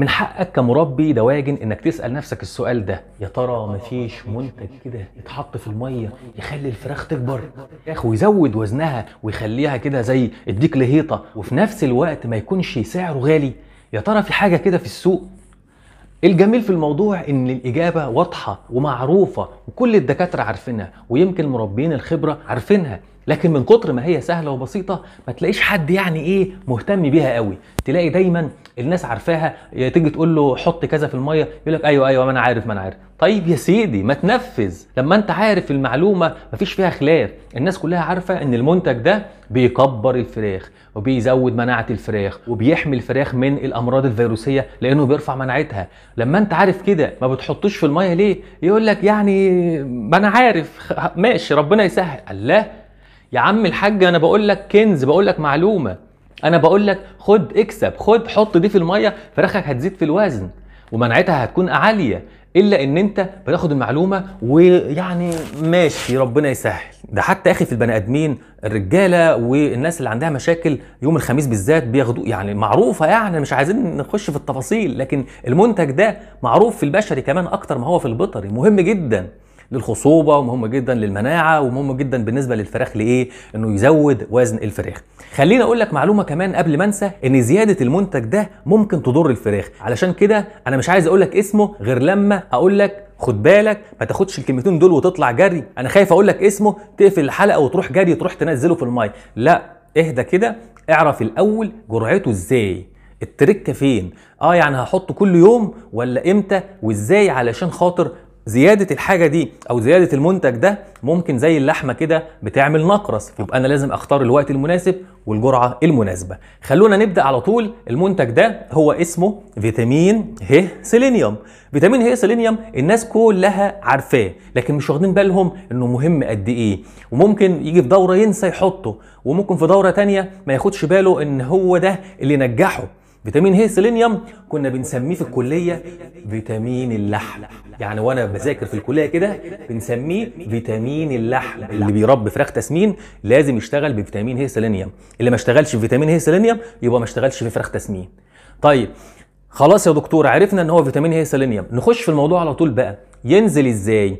من حقك كمربي دواجن انك تسال نفسك السؤال ده يا ترى مفيش منتج كده يتحط في الميه يخلي الفراخ تكبر ويزود وزنها ويخليها كده زي الديك لهيطه وفي نفس الوقت ما يكونش سعره غالي يا ترى في حاجه كده في السوق الجميل في الموضوع ان الاجابه واضحه ومعروفه وكل الدكاتره عارفينها ويمكن مربيين الخبره عارفينها لكن من كتر ما هي سهله وبسيطه ما تلاقيش حد يعني ايه مهتم بيها قوي تلاقي دايما الناس عارفاها تيجي تقول له حط كذا في الميه يقول لك ايوه ايوه ما انا عارف ما انا عارف طيب يا سيدي ما تنفذ لما انت عارف المعلومه ما فيش فيها خلاف الناس كلها عارفه ان المنتج ده بيكبر الفراخ وبيزود مناعه الفراخ وبيحمي الفراخ من الامراض الفيروسيه لانه بيرفع مناعتها لما انت عارف كده ما بتحطوش في الميه ليه يقول لك يعني ما انا عارف ماشي ربنا يسهل الله يا عم الحاج انا بقول لك كنز بقول لك معلومه انا بقول لك خد اكسب خد حط دي في الميه فراخك هتزيد في الوزن ومنعتها هتكون عاليه الا ان انت بتاخد المعلومه ويعني ماشي ربنا يسهل ده حتى اخي في البني ادمين الرجاله والناس اللي عندها مشاكل يوم الخميس بالذات بياخدوا يعني معروفه يعني مش عايزين نخش في التفاصيل لكن المنتج ده معروف في البشري كمان اكتر ما هو في البيطري مهم جدا للخصوبه ومهم جدا للمناعه ومهم جدا بالنسبه للفراخ لايه انه يزود وزن الفراخ خليني اقول لك معلومه كمان قبل ما انسى ان زياده المنتج ده ممكن تضر الفراخ علشان كده انا مش عايز اقول لك اسمه غير لما اقول لك خد بالك ما تاخدش الكلمتين دول وتطلع جري انا خايف اقول لك اسمه تقفل الحلقه وتروح جري تروح تنزله في الميه لا اهدى كده اعرف الاول جرعته ازاي التركه فين اه يعني هحطه كل يوم ولا امتى وازاي علشان خاطر زياده الحاجه دي او زياده المنتج ده ممكن زي اللحمه كده بتعمل نقرس يبقى انا لازم اختار الوقت المناسب والجرعه المناسبه خلونا نبدا على طول المنتج ده هو اسمه فيتامين ه سيلينيوم فيتامين ه سيلينيوم الناس كلها عارفاه لكن مش واخدين بالهم انه مهم قد ايه وممكن يجي في دوره ينسى يحطه وممكن في دوره تانية ما ياخدش باله ان هو ده اللي نجحه فيتامين ه سيلينيوم كنا بنسميه في الكليه فيتامين اللحم يعني وانا بذاكر في الكليه كده بنسميه فيتامين اللحم اللي بيربي فراخ تسمين لازم يشتغل بفيتامين هي سيلينيوم اللي ما اشتغلش بفيتامين هي سيلينيوم يبقى ما اشتغلش في فراخ تسمين طيب خلاص يا دكتور عرفنا ان هو فيتامين هي سيلينيوم نخش في الموضوع على طول بقى ينزل ازاي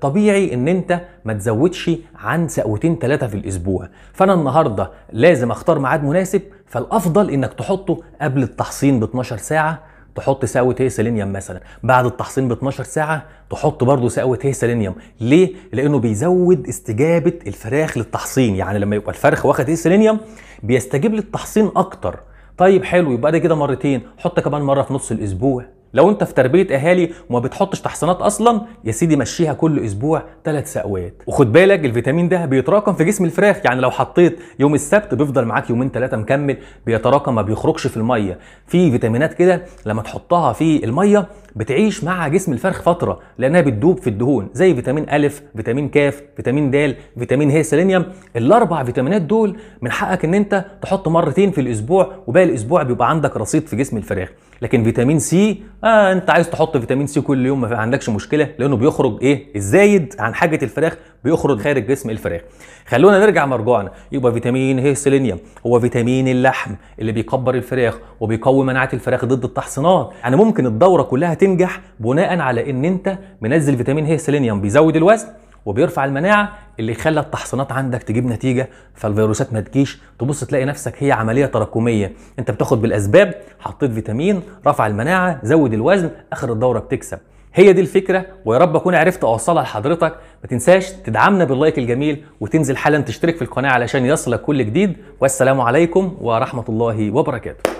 طبيعي ان انت ما تزودش عن سقوتين ثلاثه في الاسبوع فانا النهارده لازم اختار ميعاد مناسب فالافضل انك تحطه قبل التحصين ب 12 ساعه تحط سقوة سيلينيوم مثلا بعد التحصين ب 12 ساعه تحط برضه سقوة سيلينيوم ليه لانه بيزود استجابه الفراخ للتحصين يعني لما يبقى الفرخ واخد هي سيلينيوم بيستجيب للتحصين اكتر طيب حلو يبقى ده كده مرتين حط كمان مره في نص الاسبوع لو انت في تربيه اهالي وما بتحطش تحصينات اصلا يا سيدي مشيها كل اسبوع ثلاث سقوات وخد بالك الفيتامين ده بيتراكم في جسم الفراخ يعني لو حطيت يوم السبت بيفضل معاك يومين ثلاثه مكمل بيتراكم ما بيخرجش في الميه في فيتامينات كده لما تحطها في الميه بتعيش مع جسم الفرخ فتره لانها بتدوب في الدهون زي فيتامين ا فيتامين ك فيتامين د فيتامين ه سيلينيوم الاربع فيتامينات دول من حقك ان انت تحط مرتين في الاسبوع وباقي الاسبوع بيبقى عندك رصيد في جسم الفراخ لكن فيتامين سي آه انت عايز تحط فيتامين سي كل يوم ما عندكش مشكله لانه بيخرج ايه الزايد عن حاجه الفراخ بيخرج خارج جسم الفراخ خلونا نرجع مرجعنا يبقى فيتامين هي إيه؟ سيلينيوم هو فيتامين اللحم اللي بيكبر الفراخ وبيقوي مناعه الفراخ ضد التحصينات يعني ممكن الدوره كلها تنجح بناء على ان انت منزل فيتامين هي إيه؟ سيلينيوم بيزود الوزن وبيرفع المناعه اللي يخلي التحصينات عندك تجيب نتيجه فالفيروسات ما تجيش تبص تلاقي نفسك هي عمليه تراكميه انت بتاخد بالاسباب حطيت فيتامين رفع المناعه زود الوزن اخر الدوره بتكسب هي دي الفكره ويا رب اكون عرفت اوصلها لحضرتك ما تنساش تدعمنا باللايك الجميل وتنزل حالا تشترك في القناه علشان يصلك كل جديد والسلام عليكم ورحمه الله وبركاته